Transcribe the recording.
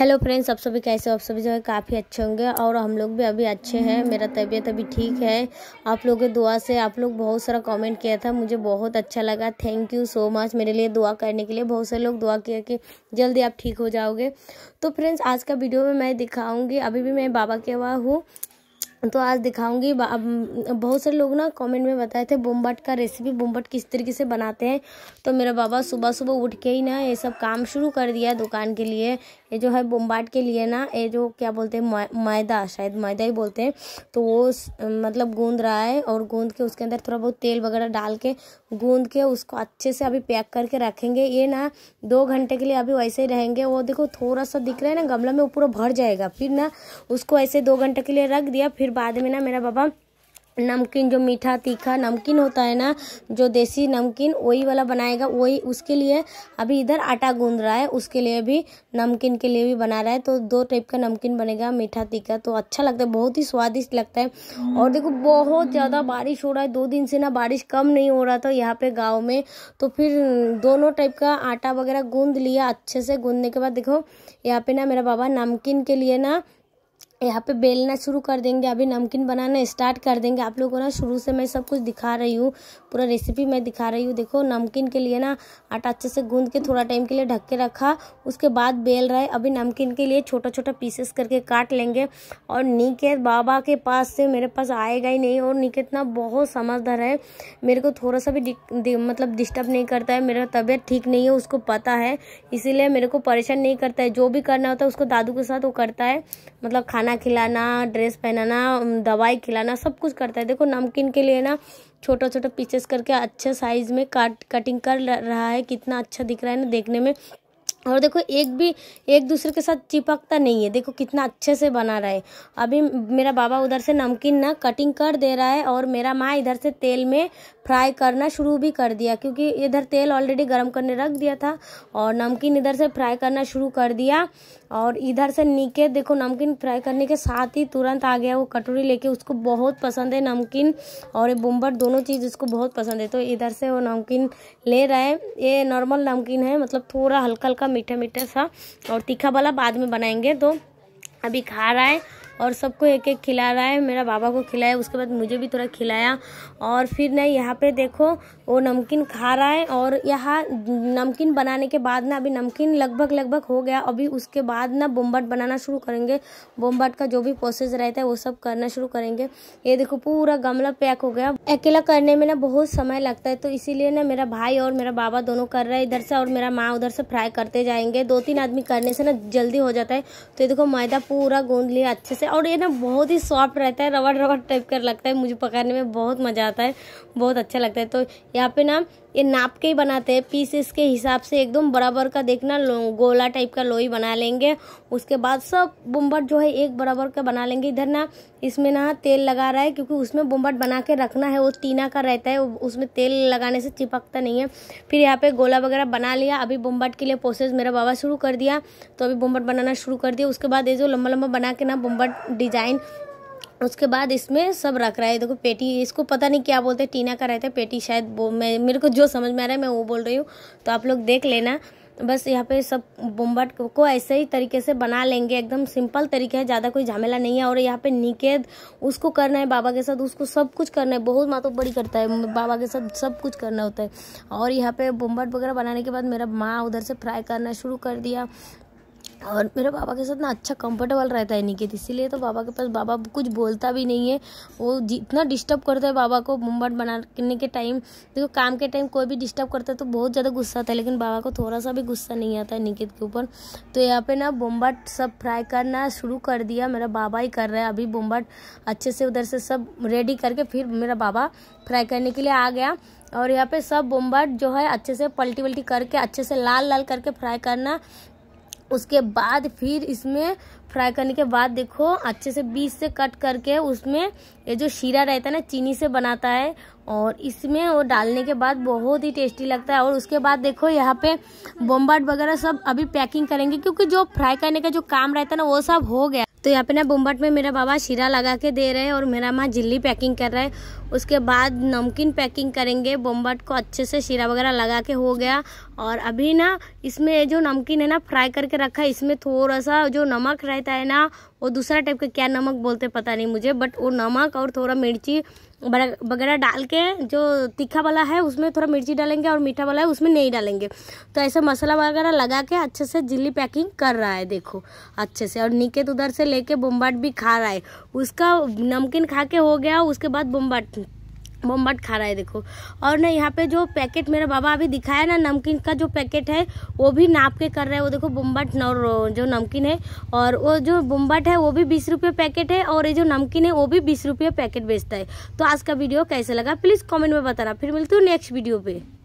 hello friends आप सभी कैसे हो आप सभी जो है काफ़ी अच्छे होंगे और हम लोग भी अभी अच्छे हैं मेरा तबीयत अभी ठीक है आप लोगों के दुआ से आप लोग बहुत सारा कमेंट किया था मुझे बहुत अच्छा लगा थैंक यू सो मच मेरे लिए दुआ करने के लिए बहुत सारे लोग दुआ किया कि जल्दी आप ठीक हो जाओगे तो फ्रेंड्स आज का वीडियो में मैं दिखाऊँगी अभी भी मैं बाबा के वहाँ हूँ तो आज दिखाऊंगी बहुत से लोग ना कमेंट में बताए थे बोम्बट का रेसिपी बोम्बट किस तरीके से बनाते हैं तो मेरा बाबा सुबह सुबह उठ के ही ना ये सब काम शुरू कर दिया दुकान के लिए ये जो है बोमबाट के लिए ना ये जो क्या बोलते हैं मैदा शायद मैदा ही बोलते हैं तो वो मतलब गूंद रहा है और गूंद के उसके अंदर थोड़ा बहुत तेल वगैरह डाल के गूंद के उसको अच्छे से अभी पैक करके रखेंगे ये ना दो घंटे के लिए अभी वैसे ही रहेंगे वो देखो थोड़ा सा दिख रहा है ना गमला में वो पूरा भर जाएगा फिर ना उसको ऐसे दो घंटे के लिए रख दिया फिर फिर बाद में ना मेरा बाबा नमकीन जो मीठा तीखा नमकीन होता है ना जो देसी नमकीन वही वाला बनाएगा वही उसके लिए अभी इधर आटा गूंध रहा है उसके लिए भी नमकीन के लिए भी बना रहा है तो दो टाइप का नमकीन बनेगा मीठा तीखा तो अच्छा लगता है बहुत ही स्वादिष्ट लगता है और देखो बहुत ज़्यादा बारिश हो रहा है दो दिन से ना बारिश कम नहीं हो रहा था यहाँ पे गाँव में तो फिर दोनों टाइप का आटा वगैरह गूँध लिया अच्छे से गूँधने के बाद देखो यहाँ पे ना मेरा बाबा नमकीन के लिए ना यहाँ पे बेलना शुरू कर देंगे अभी नमकीन बनाना स्टार्ट कर देंगे आप लोगों को ना शुरू से मैं सब कुछ दिखा रही हूँ पूरा रेसिपी मैं दिखा रही हूँ देखो नमकीन के लिए ना आटा अच्छे से गूंद के थोड़ा टाइम के लिए ढक के रखा उसके बाद बेल रहा है अभी नमकीन के लिए छोटा छोटा पीसेस करके काट लेंगे और निकेत बाबा के पास से मेरे पास आएगा ही नहीं और निकेत ना बहुत समझदार है मेरे को थोड़ा सा भी मतलब डिस्टर्ब नहीं करता है मेरा तबीयत ठीक नहीं है उसको पता है इसीलिए मेरे को परेशान नहीं करता है जो भी करना होता है उसको दादू के साथ वो करता है मतलब खाना खाना खिलाना ड्रेस पहनाना दवाई खिलाना सब कुछ करता है देखो नमकीन के लिए ना छोटा छोटा पीसेस करके अच्छे साइज़ में काट कटिंग कर रहा है कितना अच्छा दिख रहा है ना देखने में और देखो एक भी एक दूसरे के साथ चिपकता नहीं है देखो कितना अच्छे से बना रहा है अभी मेरा बाबा उधर से नमकीन ना कटिंग कर दे रहा है और मेरा माँ इधर से तेल में फ्राई करना शुरू भी कर दिया क्योंकि इधर तेल ऑलरेडी गर्म करने रख दिया था और नमकीन इधर से फ्राई करना शुरू कर दिया और इधर से नीचे देखो नमकीन फ्राई करने के साथ ही तुरंत आ गया वो कटोरी लेके उसको बहुत पसंद है नमकीन और ये बुम्बर दोनों चीज़ उसको बहुत पसंद है तो इधर से वो नमकीन ले रहा है ये नॉर्मल नमकीन है मतलब थोड़ा हल्का हल्का मीठा मीठा सा और तीखा वाला बाद में बनाएंगे तो अभी खा रहा है और सबको एक एक खिला रहा है मेरा बाबा को खिलाया उसके बाद मुझे भी थोड़ा खिलाया और फिर ना यहाँ पे देखो वो नमकीन खा रहा है और यहाँ नमकीन बनाने के बाद ना अभी नमकीन लगभग लगभग हो गया अभी उसके बाद ना बोम्बाट बनाना शुरू करेंगे बोम्बाट का जो भी प्रोसेस रहता है वो सब करना शुरू करेंगे ये देखो पूरा गमला पैक हो गया अकेला करने में ना बहुत समय लगता है तो इसीलिए ना मेरा भाई और मेरा बाबा दोनों कर रहे हैं इधर से और मेरा माँ उधर से फ्राई करते जाएंगे दो तीन आदमी करने से ना जल्दी हो जाता है तो ये देखो मैदा पूरा गूंद लिया अच्छे से और ये ना बहुत ही सॉफ्ट रहता है रबड़ रबड़ टाइप का लगता है मुझे पकाने में बहुत मज़ा आता है बहुत अच्छा लगता है तो यहाँ पे ना ये नाप के ही बनाते हैं पीसेस के हिसाब से एकदम बराबर का देखना गोला टाइप का लोई बना लेंगे उसके बाद सब बुम्बट जो है एक बराबर का बना लेंगे इधर ना इसमें ना तेल लगा रहा है क्योंकि उसमें बुम्बट बना के रखना है वो टीना का रहता है उसमें तेल लगाने से चिपकता नहीं है फिर यहाँ पे गोला वगैरह बना लिया अभी बुम्बट के लिए प्रोसेस मेरा बाबा शुरू कर दिया तो अभी बुम्बट बनाना शुरू कर दिया उसके बाद ये जो लम्बा लम्बा बना के ना बुम्बट डिजाइन उसके बाद इसमें सब रख रहा है देखो पेटी इसको पता नहीं क्या बोलते टीना का रहता है पेटी शायद वो मैं मेरे को जो समझ में आ रहा है मैं वो बोल रही हूँ तो आप लोग देख लेना बस यहाँ पे सब बोम्बाट को ऐसे ही तरीके से बना लेंगे एकदम सिंपल तरीके है ज़्यादा कोई झमेला नहीं है और यहाँ पे निकेत उसको करना है बाबा के साथ उसको सब कुछ करना है बहुत मातो बड़ी करता है बाबा के साथ सब कुछ करना होता है और यहाँ पे बोम्बाट वगैरह बनाने के बाद मेरा माँ उधर से फ्राई करना शुरू कर दिया और मेरे पापा के साथ ना अच्छा कंफर्टेबल रहता है निकेत इसीलिए तो बाबा के पास बाबा कुछ बोलता भी नहीं है वो जितना डिस्टर्ब करता है बाबा को मुंबट बनाने के टाइम देखो काम के टाइम कोई भी डिस्टर्ब करता है तो बहुत ज़्यादा गुस्सा आता है लेकिन बाबा को थोड़ा सा भी गुस्सा नहीं आता है निकेत के ऊपर तो यहाँ पे ना बोम्बट सब फ्राई करना शुरू कर दिया मेरा बाबा ही कर रहा है अभी बोम्बट अच्छे से उधर से सब रेडी करके फिर मेरा बाबा फ्राई करने के लिए आ गया और यहाँ पे सब बोम्बाट जो है अच्छे से पलटी वल्टी करके अच्छे से लाल लाल करके फ्राई करना उसके बाद फिर इसमें फ्राई करने के बाद देखो अच्छे से बीज से कट करके उसमें ये जो शीरा रहता है ना चीनी से बनाता है और इसमें वो डालने के बाद बहुत ही टेस्टी लगता है और उसके बाद देखो यहाँ पे बॉम्बाट वगैरह सब अभी पैकिंग करेंगे क्योंकि जो फ्राई करने का जो काम रहता है ना वो सब हो गया तो यहाँ पे ना बुम्बट में मेरा बाबा शीरा लगा के दे रहे हैं और मेरा माँ झिल्ली पैकिंग कर रहा है उसके बाद नमकीन पैकिंग करेंगे बुम्बट को अच्छे से शीरा वगैरह लगा के हो गया और अभी ना इसमें जो नमकीन है ना फ्राई करके रखा है इसमें थोड़ा सा जो नमक रहता है ना वो दूसरा टाइप का क्या नमक बोलते पता नहीं मुझे बट वो नमक और थोड़ा मिर्ची वगैरह डाल के जो तीखा वाला है उसमें थोड़ा मिर्ची डालेंगे और मीठा वाला है उसमें नहीं डालेंगे तो ऐसा मसाला वगैरह लगा के अच्छे से झिल्ली पैकिंग कर रहा है देखो अच्छे से और निकेत उधर से लेके बम्बाट भी खा रहा है उसका नमकीन खा के हो गया उसके बाद बम्बाट बम्बाट खा रहा है देखो और ना यहाँ पे जो पैकेट मेरा बाबा अभी दिखाया ना नमकीन का जो पैकेट है वो भी नाप के कर रहा है वो देखो बम्बाट जो नमकीन है और वो जो बम्बाट है वो भी बीस रुपये पैकेट है और ये जो नमकीन है वो भी बीस रुपये पैकेट बेचता है तो आज का वीडियो कैसे लगा प्लीज़ कॉमेंट में बताना फिर मिलती हूँ नेक्स्ट वीडियो पर